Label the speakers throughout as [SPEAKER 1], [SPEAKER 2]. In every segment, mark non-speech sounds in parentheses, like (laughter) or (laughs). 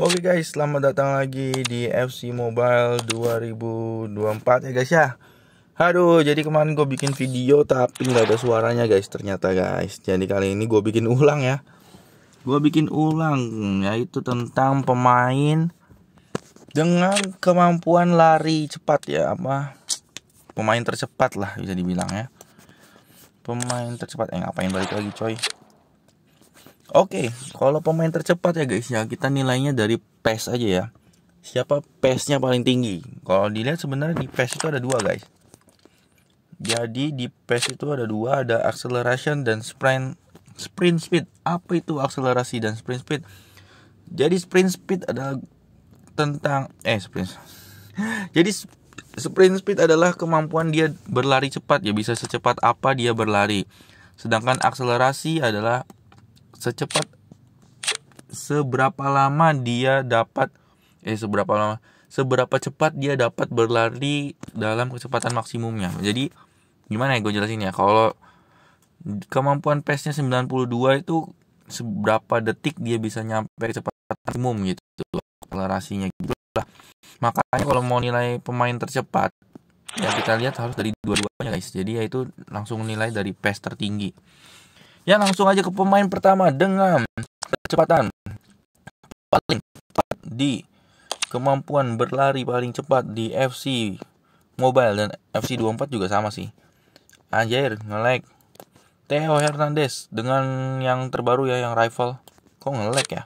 [SPEAKER 1] Oke okay guys, selamat datang lagi di FC Mobile 2024 ya guys ya. Aduh, jadi kemarin gue bikin video tapi nggak ada suaranya guys ternyata guys. Jadi kali ini gue bikin ulang ya. Gue bikin ulang yaitu tentang pemain dengan kemampuan lari cepat ya apa pemain tercepat lah bisa dibilang ya. Pemain tercepat eh ngapain balik lagi coy? Oke, okay, kalau pemain tercepat ya guys ya kita nilainya dari PES aja ya. Siapa pace nya paling tinggi? Kalau dilihat sebenarnya di PES itu ada dua guys. Jadi di PES itu ada dua, ada acceleration dan sprint sprint speed. Apa itu akselerasi dan sprint speed? Jadi sprint speed adalah tentang eh sprint. (laughs) Jadi sprint speed adalah kemampuan dia berlari cepat ya bisa secepat apa dia berlari. Sedangkan akselerasi adalah secepat seberapa lama dia dapat eh seberapa lama seberapa cepat dia dapat berlari dalam kecepatan maksimumnya. Jadi gimana ya gue jelasin ya kalau kemampuan pace-nya 92 itu seberapa detik dia bisa nyampe kecepatan maksimum gitu akselerasinya gitu lah. Makanya kalau mau nilai pemain tercepat ya kita lihat harus dari dua-duanya guys. Jadi ya itu langsung nilai dari pace tertinggi. Ya langsung aja ke pemain pertama dengan kecepatan paling cepat di kemampuan berlari paling cepat di FC Mobile dan FC 24 juga sama sih. Anjir, ngelek. Theo Hernandez dengan yang terbaru ya yang rival. Kok ngelek ya?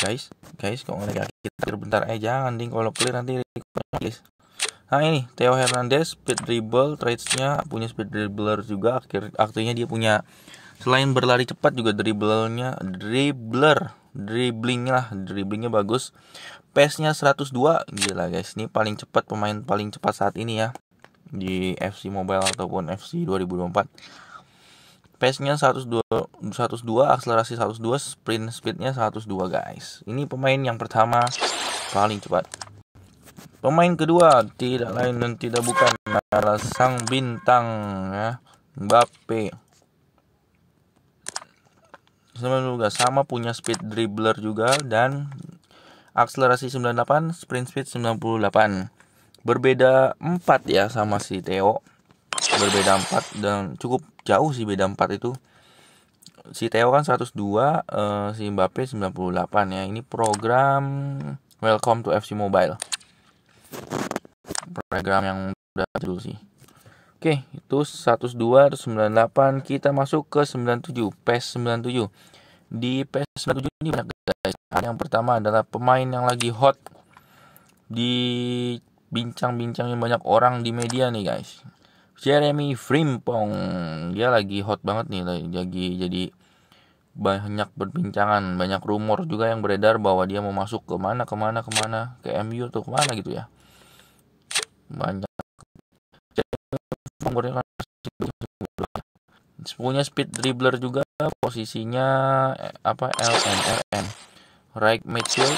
[SPEAKER 1] Guys, guys kok ngelek ya? Kita bentar eh jangan ding kalau clear nanti guys. Nah ini Theo Hernandez speed dribble traitsnya punya speed dribbler juga akhir akhirnya dia punya selain berlari cepat juga dribblernya dribbler dribbling lah dribblingnya bagus pace-nya 102 gila guys ini paling cepat pemain paling cepat saat ini ya di FC Mobile ataupun FC 2024 pace-nya 102, 102, akselerasi 102, sprint speed-nya 102 guys. Ini pemain yang pertama paling cepat. Pemain kedua tidak lain dan tidak bukan adalah sang bintang ya, Mbappe. Sebenarnya juga sama punya speed dribbler juga dan akselerasi 98, sprint speed 98. Berbeda 4 ya sama si Theo. Berbeda 4 dan cukup jauh sih beda 4 itu. Si Theo kan 102, uh, eh, si Mbappe 98 ya. Ini program Welcome to FC Mobile program yang udah dulu sih Oke, itu 102 terus 98 kita masuk ke 97, PES 97. Di PES 97 ini banyak guys. Yang pertama adalah pemain yang lagi hot di bincang-bincangin banyak orang di media nih guys. Jeremy Frimpong, dia lagi hot banget nih lagi jadi banyak berbincangan, banyak rumor juga yang beredar bahwa dia mau masuk ke mana, kemana, kemana, ke MU atau kemana gitu ya. Banyak. Kan punya speed dribbler juga posisinya eh, apa LNRM right midfield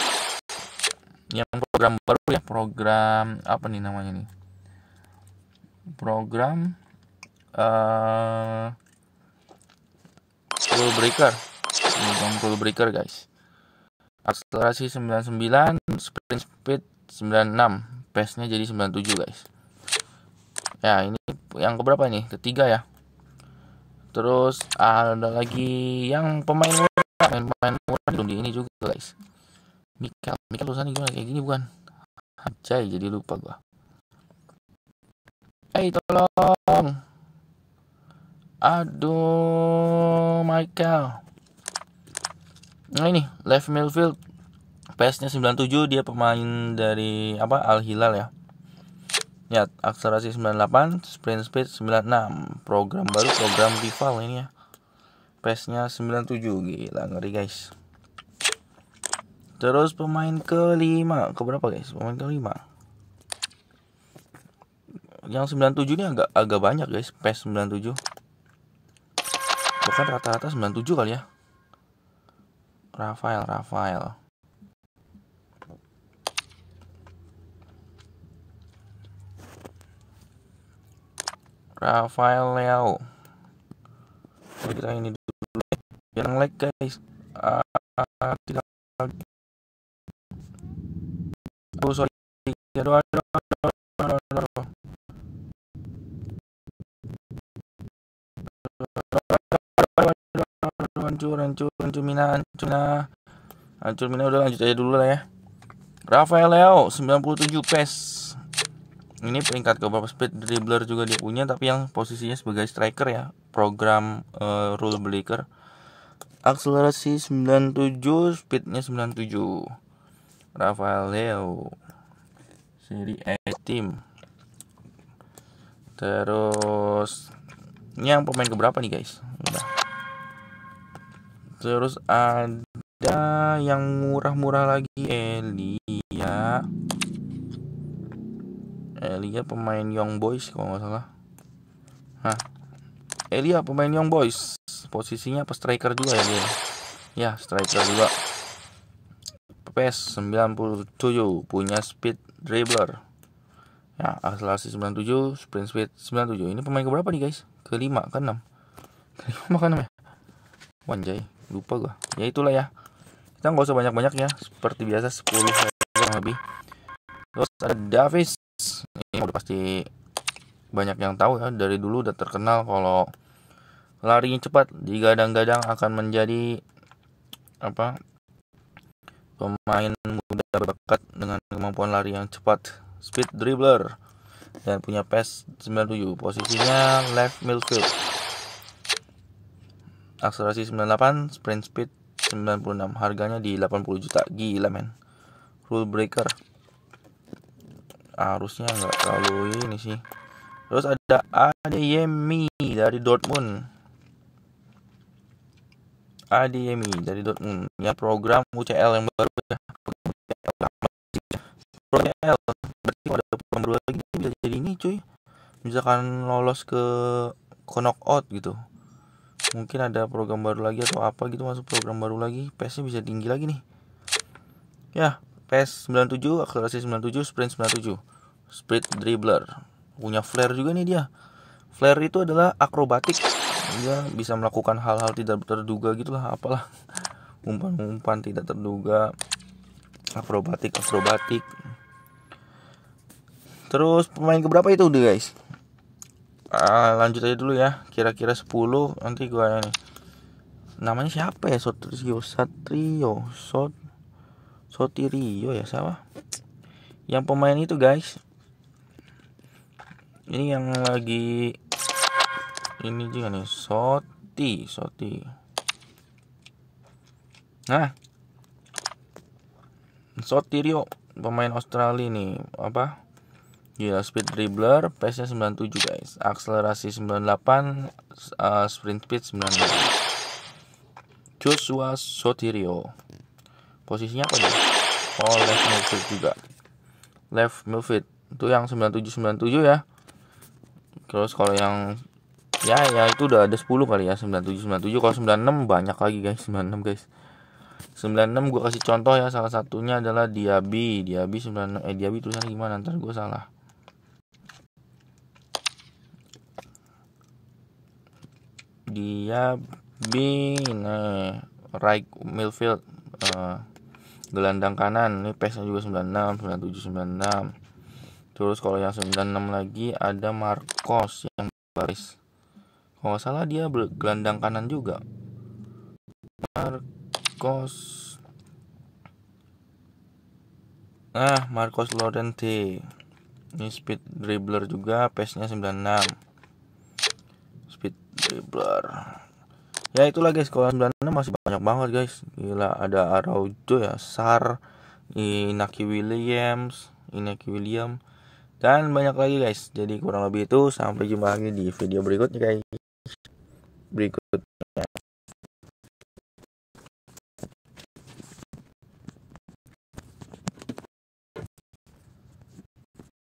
[SPEAKER 1] yang program baru ya program apa nih namanya nih program uh, breaker memegang cool breaker guys akselerasi 99 sprint speed 96 pace nya jadi 97 guys ya ini yang keberapa nih ketiga ya terus ada lagi yang pemain pemain pemain murah belum di ini juga guys Mikael Mikael tulisannya gimana kayak gini bukan Ajay jadi lupa gua Hei tolong Aduh Michael nah ini left midfield, PS-nya 97 dia pemain dari apa Al Hilal ya lihat ya, akselerasi 98 sprint speed 96 program baru program rival ini ya PS-nya 97 gila ngeri guys terus pemain kelima keberapa guys pemain kelima yang 97 ini agak agak banyak guys PES 97 Bukan rata-rata 97 kali ya Rafael, Rafael. Rafael Leo. Jadi Kita ini dulu yang like guys. Uh, uh, tidak. Oh sorry. Ya, Doa doa hancur hancur hancur Mina hancur Mina hancur Mina udah lanjut aja dulu lah ya Rafael Leo 97 pes. ini peringkat ke berapa speed dribbler juga dia punya tapi yang posisinya sebagai striker ya program uh, rule breaker akselerasi 97 speednya 97 Rafael Leo seri A team terus ini yang pemain keberapa nih guys udah Terus ada yang murah-murah lagi Elia. Elia pemain Young Boys kalau nggak salah. Hah. Elia pemain Young Boys. Posisinya apa striker juga ya dia? Ya, striker juga. PES 97 punya speed dribbler. Ya, akselerasi 97, sprint speed 97. Ini pemain keberapa nih guys? Kelima, keenam. Kelima, keenam ya? Wanjai lupa gua ya itulah ya kita nggak usah banyak banyak ya seperti biasa 10 habis lebih terus ada Davis ini udah pasti banyak yang tahu ya dari dulu udah terkenal kalau larinya cepat digadang-gadang akan menjadi apa pemain muda berbakat dengan kemampuan lari yang cepat speed dribbler dan punya PES 97 posisinya left midfield akselerasi 98 sprint speed 96 harganya di 80 juta gila men rule breaker harusnya nggak terlalu ini sih terus ada Adeyemi dari Dortmund Adeyemi dari Dortmund ya program UCL yang baru ya UCL berarti ada program baru lagi bisa jadi ini cuy misalkan lolos ke knockout gitu mungkin ada program baru lagi atau apa gitu masuk program baru lagi PS-nya bisa tinggi lagi nih ya PS 97 akselerasi 97 sprint 97 sprint dribbler punya flare juga nih dia flare itu adalah akrobatik dia bisa melakukan hal-hal tidak terduga gitulah apalah umpan-umpan tidak terduga akrobatik akrobatik terus pemain keberapa itu udah guys uh, lanjut aja dulu ya kira-kira 10 nanti gua ini namanya siapa ya Sotrio Satrio Sot Sotirio ya siapa yang pemain itu guys ini yang lagi ini juga nih Soti Soti nah Sotirio pemain Australia nih apa Gila speed dribbler, pace-nya 97 guys. Akselerasi 98, uh, sprint speed 98. Joshua Sotirio. Posisinya apa nih? Oh, left midfield juga. Left midfield. Itu yang tujuh ya. Terus kalau yang ya ya itu udah ada 10 kali ya 97 kalau 96 banyak lagi guys 96 guys 96 gue kasih contoh ya salah satunya adalah Diabi Diabi 96 eh Diabi tulisannya gimana ntar gue salah dia been uh, right midfield uh, eh, gelandang kanan ini pesnya juga 96 97 96 terus kalau yang 96 lagi ada Marcos yang baris kalau nggak salah dia gelandang kanan juga Marcos Nah, Marcos Lorente. Ini speed dribbler juga, pace-nya 96 lebar ya itulah guys kalau 96 masih banyak banget guys gila ada Araujo ya Sar Inaki Williams Inaki William dan banyak lagi guys jadi kurang lebih itu sampai jumpa lagi di video berikutnya guys berikut